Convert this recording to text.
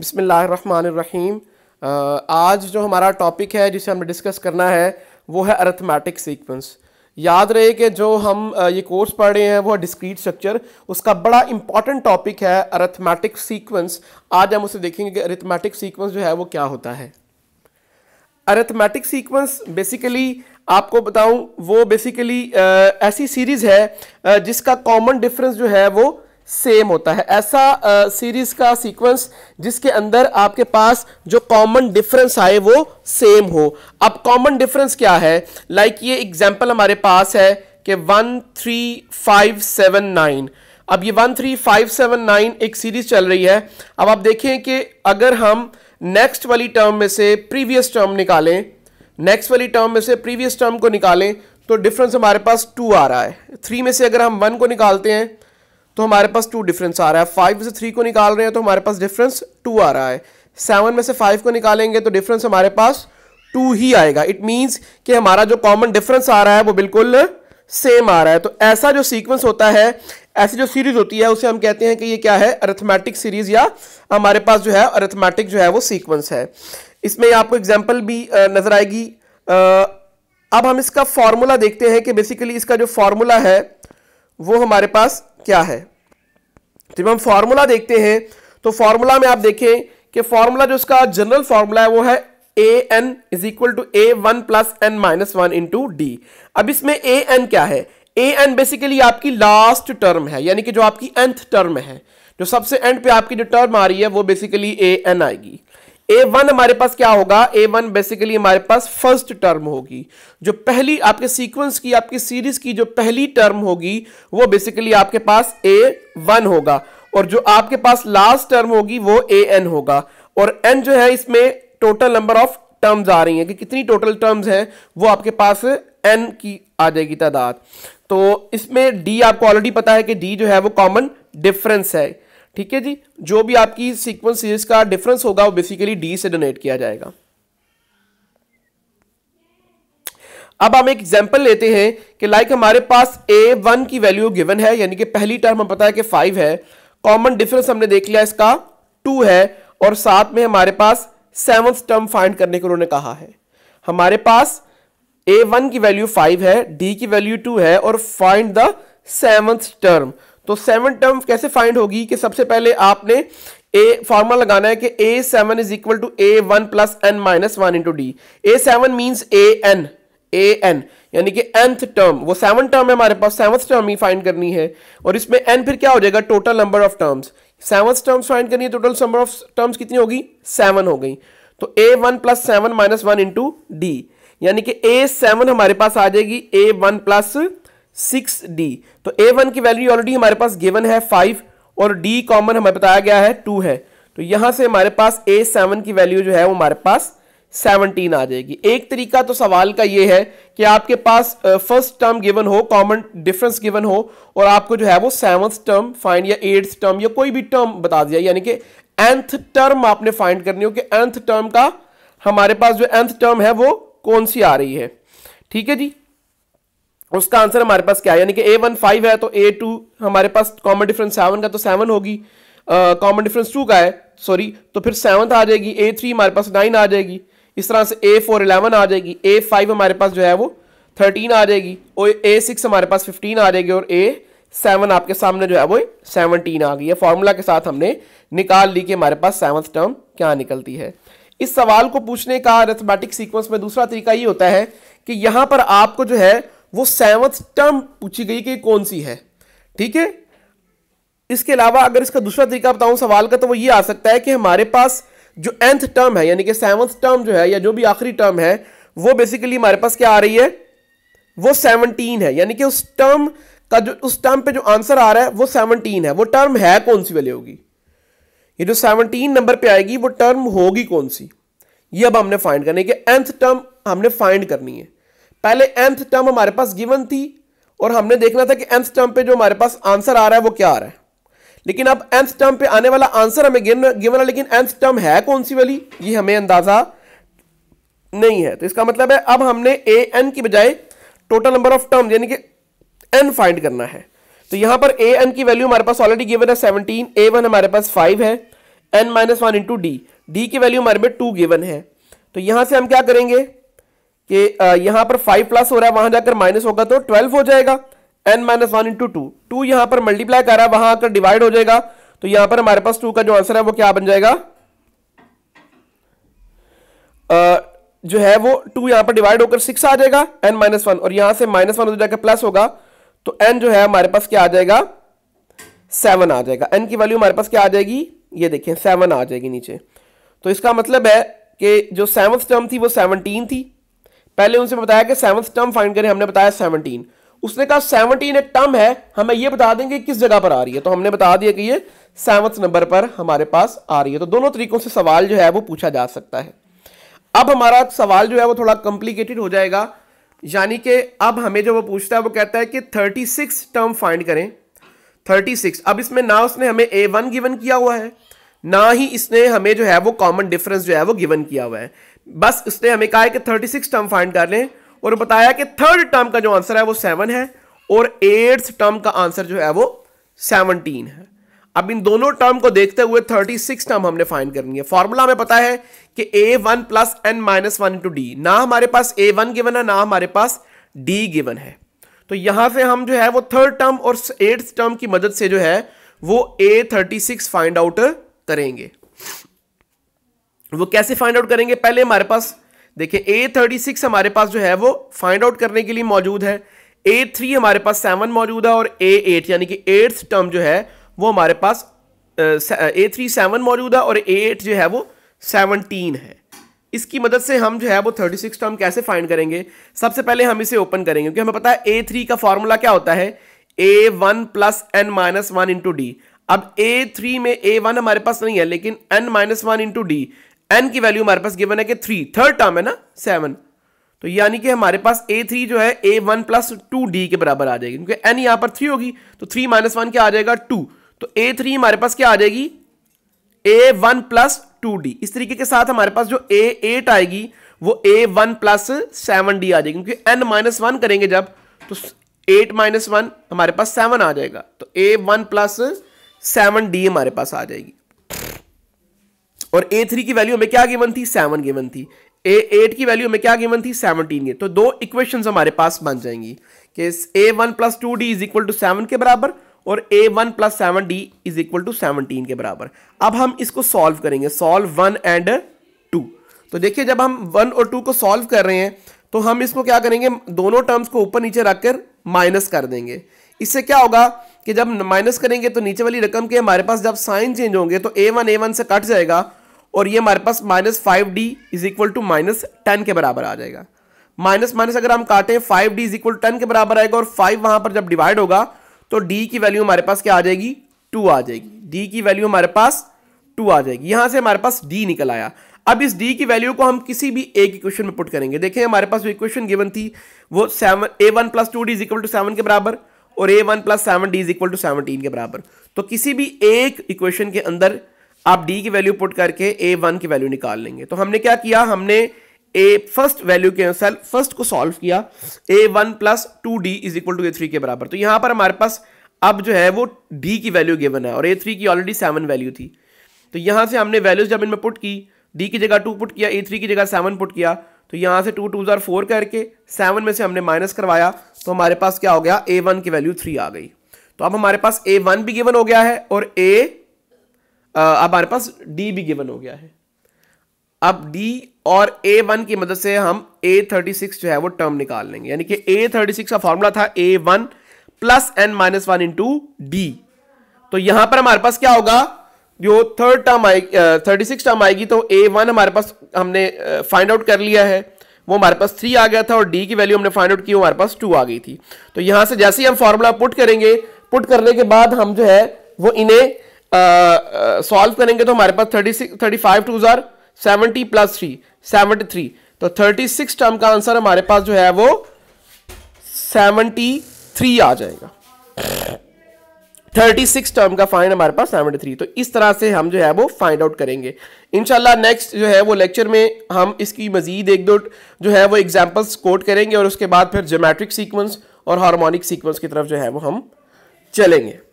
बिसमीम आज जो हमारा टॉपिक है जिसे हमने डिस्कस करना है वो है अरथमेटिक सीक्वेंस याद रहे कि जो हम ये कोर्स पढ़ रहे हैं वो है डिस्क्रीट स्ट्रक्चर उसका बड़ा इंपॉर्टेंट टॉपिक है अरथमेटिक सीक्वेंस आज हम उसे देखेंगे कि अरिथमेटिक सीक्वेंस जो है वो क्या होता है अरथमेटिक सीक्वेंस बेसिकली आपको बताऊं वो बेसिकली ऐसी सीरीज़ है जिसका कॉमन डिफरेंस जो है वो सेम होता है ऐसा सीरीज का सीक्वेंस जिसके अंदर आपके पास जो कॉमन डिफरेंस आए वो सेम हो अब कॉमन डिफरेंस क्या है लाइक like ये एग्जांपल हमारे पास है कि one three five seven nine अब ये one three five seven nine एक सीरीज चल रही है अब आप देखें कि अगर हम नेक्स्ट वाली टर्म में से प्रीवियस टर्म निकालें नेक्स्ट वाली टर्म में से प्रीवियस टर्म को निकालें तो डिफरेंस हमारे पास टू आ रहा है थ्री में से अगर हम वन को निकालते हैं तो हमारे पास टू डिफरेंस आ रहा है फाइव में से थ्री को निकाल रहे हैं तो हमारे पास डिफरेंस टू आ रहा है सेवन में से फाइव को निकालेंगे तो डिफरेंस हमारे पास टू ही आएगा इट मीन्स कि हमारा जो कॉमन डिफरेंस आ रहा है वो बिल्कुल सेम आ रहा है तो ऐसा जो सीक्वेंस होता है ऐसी जो सीरीज होती है उसे हम कहते हैं कि ये क्या है अरिथमेटिक सीरीज या हमारे पास जो है अरिथमेटिक जो है वो सीक्वेंस है इसमें आपको एग्जाम्पल भी नजर आएगी अब हम इसका फॉर्मूला देखते हैं कि बेसिकली इसका जो फॉर्मूला है वो हमारे पास क्या है तो जब हम फॉर्मूला देखते हैं तो फॉर्मूला में आप देखें कि फॉर्मूला जो उसका जनरल फॉर्मूला है वो है a n is equal to a one plus n minus one into d अब इसमें ए एन क्या है ए एन बेसिकली आपकी लास्ट टर्म है यानी कि जो आपकी एंथ टर्म है जो सबसे एंड पे आपकी जो टर्म आ रही है वो बेसिकली ए एन आएगी ए वन हमारे पास क्या होगा ए वन बेसिकली हमारे पास फर्स्ट टर्म होगी जो पहली आपके सीक्वेंस की आपकी सीरीज की जो पहली टर्म होगी वो बेसिकली आपके पास ए वन होगा और जो आपके पास लास्ट टर्म होगी वो ए एन होगा और एन जो है इसमें टोटल नंबर ऑफ टर्म्स आ रही है कि कितनी टोटल टर्म्स हैं वो आपके पास एन की आ जाएगी तादाद तो इसमें डी आपको ऑलरेडी पता है कि डी जो है वो कॉमन डिफरेंस है ठीक है जी जो भी आपकी सीक्वेंस सीरीज का डिफरेंस होगा वो बेसिकली डी से डोनेट किया जाएगा अब हम एक एग्जाम्पल लेते हैं कि लाइक हमारे पास ए वन की वैल्यू गिवन है यानी कि पहली टर्म हम पता है कि फाइव है कॉमन डिफरेंस हमने देख लिया इसका टू है और साथ में हमारे पास सेवंथ टर्म फाइंड करने को उन्होंने कहा है हमारे पास ए वन की वैल्यू फाइव है डी की वैल्यू टू है और फाइंड द सेवंथ टर्म तो सेवन टर्म कैसे फाइंड होगी कि सबसे पहले आपने ए फॉर्मूला लगाना है कि a seven is equal to a one plus n minus one into d a seven means a n a n यानी कि एंथ टर्म वो सेवन टर्म है हमारे पास सेवन टर्म ही फाइंड करनी है और इसमें एन फिर क्या हो जाएगा total number of terms seven terms find करनी है टोटल नंबर ऑफ टर्म्स कितनी होगी सेवन हो गई तो a one plus seven minus one into d यानी कि ए सेवन हमारे पास आ जाएगी a one plus six d तो ए वन की वैल्यू ऑलरेडी हमारे पास गिवन है फाइव और डी कॉमन हमें बताया गया है टू है तो यहां से हमारे पास ए सेवन की वैल्यू जो है वो हमारे पास सेवनटीन आ जाएगी एक तरीका तो सवाल का ये है कि आपके पास फर्स्ट टर्म गिवन हो कॉमन डिफरेंस गिवन हो और आपको जो है वो सेवन टर्म फाइंड या एट्थ टर्म या कोई भी टर्म बता दिया यानी कि एंथ टर्म आपने फाइंड करनी हो कि एंथ टर्म का हमारे पास जो एंथ टर्म है वो कौन सी आ रही है ठीक है जी उसका आंसर हमारे पास क्या है यानी कि ए वन फाइव है तो ए टू हमारे पास कॉमन डिफरेंस सेवन का तो सेवन होगी कॉमन डिफरेंस टू का है सॉरी तो फिर सेवन्थ आ जाएगी ए थ्री हमारे पास नाइन आ जाएगी इस तरह से ए फोर इलेवन आ जाएगी ए फाइव हमारे पास जो है वो थर्टीन आ जाएगी और ए सिक्स हमारे पास फिफ्टीन आ जाएगी और ए सेवन आपके सामने जो है वो सेवनटीन आ गई है फॉर्मूला के साथ हमने निकाल ली कि हमारे पास सेवन्थ टर्म क्या निकलती है इस सवाल को पूछने का अरेथमेटिक सीक्वेंस में दूसरा तरीका ये होता है कि यहाँ पर आपको जो है वो सेवंथ टर्म पूछी गई कि कौन सी है ठीक है इसके अलावा अगर इसका दूसरा तरीका बताऊं सवाल का तो वो ये आ सकता है कि हमारे पास जो एंथ टर्म है यानी कि सेवंथ टर्म जो है या जो भी आखिरी टर्म है वो बेसिकली हमारे पास क्या आ रही है वो सेवनटीन है यानी कि उस टर्म का जो उस टर्म पे जो आंसर आ रहा है वो सेवनटीन है वो टर्म है कौन सी वाली होगी ये जो सेवनटीन नंबर पे आएगी वो टर्म होगी कौन सी ये अब हमने फाइंड करनी है कि एंथ टर्म हमने फाइंड करनी है पहले एंथ टर्म हमारे पास गिवन थी और हमने देखना था कि एंथ टर्म पे जो हमारे पास आंसर आ रहा है वो क्या आ रहा है लेकिन अब एंथ टर्म पे आने वाला आंसर हमें गिवन है लेकिन एंथ टर्म है कौन सी वाली ये हमें अंदाजा नहीं है तो इसका मतलब है अब हमने ए एन की बजाय टोटल नंबर ऑफ टर्म यानी कि एन फाइंड करना है तो यहां पर ए एन की वैल्यू हमारे पास ऑलरेडी गिवन है सेवनटीन ए वन हमारे पास फाइव है n minus one into d d की वैल्यू हमारे में टू गिवन है तो यहां से हम क्या करेंगे कि यहां पर फाइव प्लस हो रहा है वहां जाकर माइनस होगा तो ट्वेल्व हो जाएगा n minus one into two two यहां पर मल्टीप्लाई कर रहा है वहां आकर डिवाइड हो जाएगा तो यहां पर हमारे पास टू का जो आंसर है वो क्या बन जाएगा जो है वो टू यहां पर डिवाइड होकर सिक्स आ जाएगा एन माइनस वन और यहां से माइनस वन हो जाकर प्लस होगा तो एन जो है हमारे पास क्या आ जाएगा सेवन आ जाएगा एन की वैल्यू हमारे पास क्या आ जाएगी ये देखें सेवन आ जाएगी नीचे तो इसका मतलब है कि जो सेवन्थ टर्म थी वो सेवनटीन थी पहले उनसे बताया कि सेवंथ टर्म फाइंड करें हमने बताया सेवनटीन उसने कहा सेवनटीन एक टर्म है हमें यह बता देंगे किस जगह पर आ रही है तो हमने बता दिया कि ये सेवंथ नंबर पर हमारे पास आ रही है तो दोनों तरीकों से सवाल जो है वो पूछा जा सकता है अब हमारा सवाल जो है वो थोड़ा कॉम्प्लिकेटेड हो जाएगा यानी कि अब हमें जो वो पूछता है वो कहता है कि थर्टी सिक्स टर्म फाइंड करें थर्टी सिक्स अब इसमें ना उसने हमें ए वन गिवन किया हुआ है ना ही इसने हमें जो है वो कॉमन डिफरेंस जो है वो गिवन किया हुआ है बस उसने हमें कहा है कि 36 टर्म फाइंड कर लें और बताया कि थर्ड टर्म का जो आंसर है वो सेवन है और एट्थ टर्म का आंसर जो है वो सेवनटीन है अब इन दोनों टर्म को देखते हुए थर्टी सिक्स टर्म हमने फाइंड करनी है फॉर्मूला हमें पता है कि a one plus n minus one into d ना हमारे पास ए वन गिवन है ना हमारे पास डी गिवन है तो यहां से हम जो है वो थर्ड टर्म और एट्थ टर्म की मदद से जो है वो a thirty six find out करेंगे वो कैसे फाइंड आउट करेंगे पहले हमारे पास देखिए ए थर्टी सिक्स हमारे पास जो है वो फाइंड आउट करने के लिए मौजूद है ए थ्री हमारे पास सेवन मौजूद है और ए एट यानी कि एट्थ टर्म जो है वो हमारे पास ए थ्री सेवन मौजूद है और ए एट जो है वो सेवनटीन है इसकी मदद से हम जो है वो थर्टी सिक्स टर्म कैसे फाइंड करेंगे सबसे पहले हम इसे ओपन करेंगे क्योंकि हमें पता है ए थ्री का फॉर्मूला क्या होता है a one plus n minus one into d अब ए थ्री में ए वन हमारे पास नहीं है लेकिन n minus one into d n की वैल्यू हमारे पास गिवन है कि थ्री थर्ड टर्म है ना सेवन तो यानी कि हमारे पास ए थ्री जो है a one plus two d के बराबर आ जाएगी क्योंकि एन यहां पर थ्री होगी तो थ्री माइनस वन क्या आ जाएगा टू तो ए थ्री हमारे पास क्या आ जाएगी a one plus two d इस तरीके के साथ हमारे पास जो ए एट आएगी वो a one plus seven d आ जाएगी क्योंकि एन माइनस वन करेंगे जब तो एट माइनस वन हमारे पास सेवन आ जाएगा तो a one plus seven d हमारे पास आ जाएगी और ए थ्री की वैल्यू हमें क्या गिवन थी सेवन गिवन थी ए एट की वैल्यू हमें क्या गिवन थी सेवनटीन की तो दो इक्वेशन हमारे पास बन जाएंगी कि a one plus two d is equal to seven के बराबर और a one plus seven d is equal to seventeen के बराबर अब हम इसको सॉल्व करेंगे सॉल्व वन एंड टू तो देखिए जब हम वन और टू को सॉल्व कर रहे हैं तो हम इसको क्या करेंगे दोनों टर्म्स को ऊपर नीचे रखकर माइनस कर देंगे इससे क्या होगा कि जब माइनस करेंगे तो नीचे वाली रकम के हमारे पास जब साइन चेंज होंगे तो ए वन ए वन से कट जाएगा और ये हमारे पास minus five d is equal to minus ten के बराबर आ जाएगा माइनस माइनस अगर हम काटें five d is equal to ten के बराबर आएगा और फाइव वहां पर जब डिवाइड होगा तो डी की वैल्यू हमारे पास क्या आ जाएगी टू आ जाएगी डी की वैल्यू हमारे पास टू आ जाएगी यहां से हमारे पास डी निकल आया अब इस डी की वैल्यू को हम किसी भी एक इक्वेशन में पुट करेंगे देखें हमारे पास जो इक्वेशन गिवन थी वो seven a one plus two d is equal to seven के बराबर और a one plus seven d is equal to seventeen के बराबर तो किसी भी एक इक्वेशन के अंदर आप डी की वैल्यू पुट करके ए वन की वैल्यू निकाल लेंगे तो हमने क्या किया हमने ए फर्स्ट वैल्यू के अनुसार फर्स्ट को सॉल्व किया a one plus two d is equal to a three के बराबर तो यहां पर हमारे पास अब जो है वो डी की वैल्यू गिवन है और ए थ्री की ऑलरेडी सेवन वैल्यू थी तो यहां से हमने वैल्यूज जब इनमें पुट की डी की जगह टू पुट किया ए थ्री की जगह सेवन पुट किया तो यहां से टू टू जार फोर करके सेवन में से हमने माइनस करवाया तो हमारे पास क्या हो गया ए वन की वैल्यू थ्री आ गई तो अब हमारे पास ए वन भी गिवन हो गया है और ए हमारे पास डी भी गिवन हो गया है अब डी और ए वन की मदद से हम ए थर्टी सिक्स जो है वो टर्म निकाल लेंगे यानी कि ए थर्टी सिक्स का फॉर्मूला था a one plus n minus one into d तो यहां पर हमारे पास क्या होगा जो थर्ड टर्म आएगी थर्टी सिक्स टर्म आएगी तो ए वन हमारे पास हमने फाइंड uh, आउट कर लिया है वो हमारे पास थ्री आ गया था और डी की वैल्यू हमने फाइंड आउट की हमारे पास टू आ गई थी तो यहां से जैसे ही हम फॉर्मूला पुट करेंगे पुट करने के बाद हम जो है वो इन्हें सॉल्व करेंगे तो हमारे पास thirty six thirty five two ज़ार seventy plus three seventy three तो थर्टी सिक्स टर्म का आंसर हमारे पास जो है वो सेवेंटी थ्री आ जाएगा थर्टी सिक्स टर्म का फाइन हमारे पास सेवेंटी थ्री तो इस तरह से हम जो है वो फाइंड आउट करेंगे इनशाला नेक्स्ट जो है वो लेक्चर में हम इसकी मजीद एक दो जो है वो एग्जाम्पल्स कोट करेंगे और उसके बाद फिर जोमेट्रिक सीक्वेंस और हारमोनिक सीक्वेंस की तरफ जो है वो हम चलेंगे